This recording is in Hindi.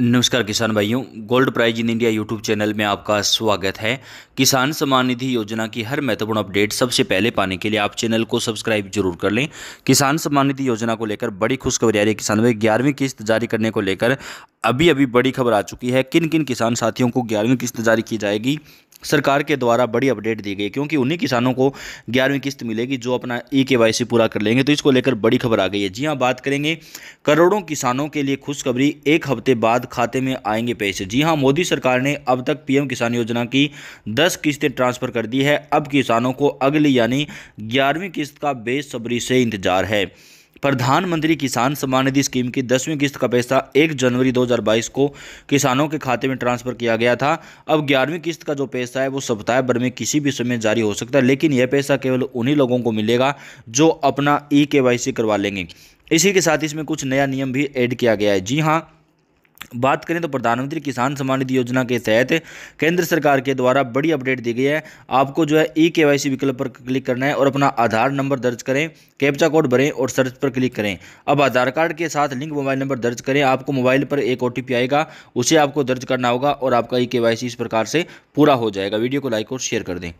नमस्कार किसान भाइयों gold price in India YouTube channel में आपका स्वागत है किसान सम्मान निधि योजना की हर महत्वपूर्ण अपडेट सबसे पहले पाने के लिए आप चैनल को सब्सक्राइब जरूर कर लें किसान सम्मान निधि योजना को लेकर बड़ी खुशखबरी आ रही है किसान भाई ग्यारहवीं किस्त जारी करने को लेकर अभी अभी बड़ी खबर आ चुकी है किन किन किसान साथियों को ग्यारहवीं किस्त जारी की जाएगी सरकार के द्वारा बड़ी अपडेट दी गई क्योंकि उन्हीं किसानों को ग्यारहवीं किस्त मिलेगी जो अपना ई e के पूरा कर लेंगे तो इसको लेकर बड़ी खबर आ गई है जी हाँ बात करेंगे करोड़ों किसानों के लिए खुशखबरी एक हफ्ते बाद खाते में आएंगे पैसे जी हाँ मोदी सरकार ने अब तक पीएम किसान योजना की दस किस्तें ट्रांसफर कर दी है अब किसानों को अगली यानी ग्यारहवीं किस्त का बेसब्री से इंतजार है प्रधानमंत्री किसान सम्मान निधि स्कीम की दसवीं किस्त का पैसा 1 जनवरी 2022 को किसानों के खाते में ट्रांसफर किया गया था अब ग्यारहवीं किस्त का जो पैसा है वो सप्ताह भर में किसी भी समय जारी हो सकता है लेकिन यह पैसा केवल उन्हीं लोगों को मिलेगा जो अपना ई के करवा लेंगे इसी के साथ इसमें कुछ नया नियम भी ऐड किया गया है जी हाँ बात करें तो प्रधानमंत्री किसान सम्मान निधि योजना के तहत केंद्र सरकार के द्वारा बड़ी अपडेट दी गई है आपको जो है ई के विकल्प पर क्लिक करना है और अपना आधार नंबर दर्ज करें कैप्चा कोड भरें और सर्च पर क्लिक करें अब आधार कार्ड के साथ लिंक मोबाइल नंबर दर्ज करें आपको मोबाइल पर एक ओ आएगा उसे आपको दर्ज करना होगा और आपका ई के इस प्रकार से पूरा हो जाएगा वीडियो को लाइक और शेयर कर दें